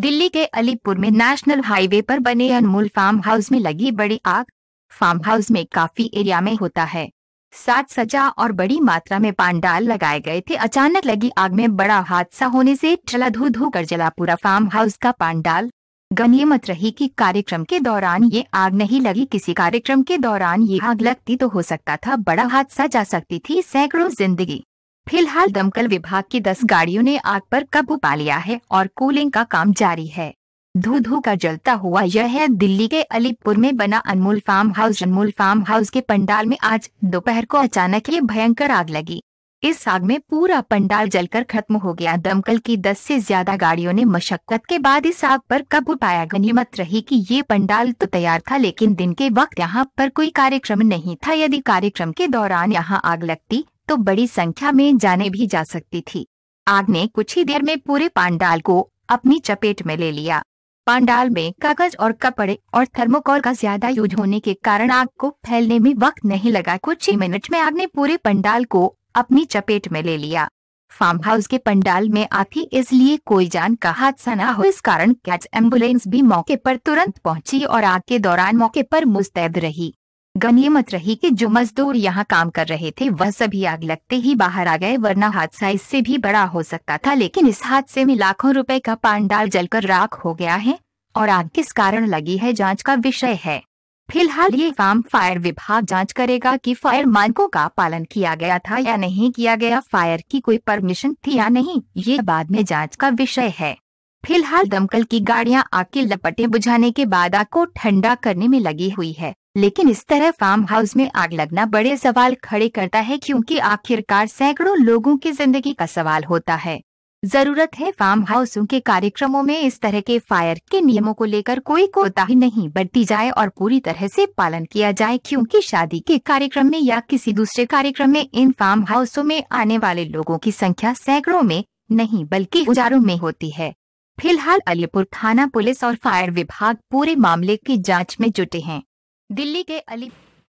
दिल्ली के अलीपुर में national highway पर बने अनमोल फार्म हाउस में लगी बड़ी आग फार्म हाउस में काफी एरिया में होता है साथ सजा और बड़ी मात्रा में पांडाल लगाए गए थे अचानक लगी आग में बड़ा हादसा होने से चला धू धू कर जला पूरा फार्म हाउस का पांडाल गनीमत रही कि कार्यक्रम के दौरान ये आग नहीं लगी किसी कार्यक्रम के दौरान ये आग लगती तो हो सकता था बड़ा हादसा जा सकती थी सैकड़ों जिंदगी फिलहाल दमकल विभाग की दस गाड़ियों ने आग पर काबू पा लिया है और कूलिंग का काम जारी है धू धू का जलता हुआ यह है दिल्ली के अलीपुर में बना Anmol farmhouse Anmol farmhouse के पंडाल में आज दोपहर को अचानक ये भयंकर आग लगी इस आग में पूरा पंडाल जलकर खत्म हो गया दमकल की दस से ज्यादा गाड़ियों ने मशक्कत के बाद इस आग पर काबू पाया गनीमत रही कि ये पंडाल तो तैयार था लेकिन दिन के वक्त यहाँ पर कोई कार्यक्रम नहीं था यदि कार्यक्रम के दौरान यहाँ आग लगती तो बड़ी संख्या में जाने भी जा सकती थी आग ने कुछ ही देर में पूरे पांडाल को अपनी चपेट में ले लिया पांडाल में कागज और कपड़े और थर्मोकोल का ज्यादा यूज होने के कारण आग को फैलने में वक्त नहीं लगा कुछ ही मिनट में आग ने पूरे पंडाल को अपनी चपेट में ले लिया फार्म हाउस के पंडाल में आती इसलिए कोई जान का हादसा न हो इस कारण कैच एम्बुलेंस भी मौके पर तुरंत पहुंची और आग के दौरान मौके पर मुस्तैद रही गनीमत रही कि जो मजदूर यहाँ काम कर रहे थे वह सभी आग लगते ही बाहर आ गए वरना हादसा इससे भी बड़ा हो सकता था लेकिन इस हादसे में लाखों रुपए का पांडाल जलकर राख हो गया है और आग किस कारण लगी है जांच का विषय है फिलहाल ये काम फायर विभाग जांच करेगा कि फायर मानकों का पालन किया गया था या नहीं किया गया फायर की कोई परमिशन थी या नहीं ये बाद में जाँच का विषय है फिलहाल दमकल की गाड़ियां आग के लपटे बुझाने के बाद आग को ठंडा करने में लगी हुई है लेकिन इस तरह फार्म हाउस में आग लगना बड़े सवाल खड़े करता है क्योंकि आखिरकार सैकड़ों लोगों की जिंदगी का सवाल होता है जरूरत है फार्म हाउसों के कार्यक्रमों में इस तरह के फायर के नियमों को लेकर कोई कोताही नहीं बरती जाए और पूरी तरह से पालन किया जाए क्योंकि शादी के कार्यक्रम में या किसी दूसरे कार्यक्रम में इन फार्म हाउसों में आने वाले लोगों की संख्या सैकड़ों में नहीं बल्कि हजारों में होती है फिलहाल अलीपुर थाना पुलिस और फायर विभाग पूरे मामले की जाँच में जुटे हैं दिल्ली के अली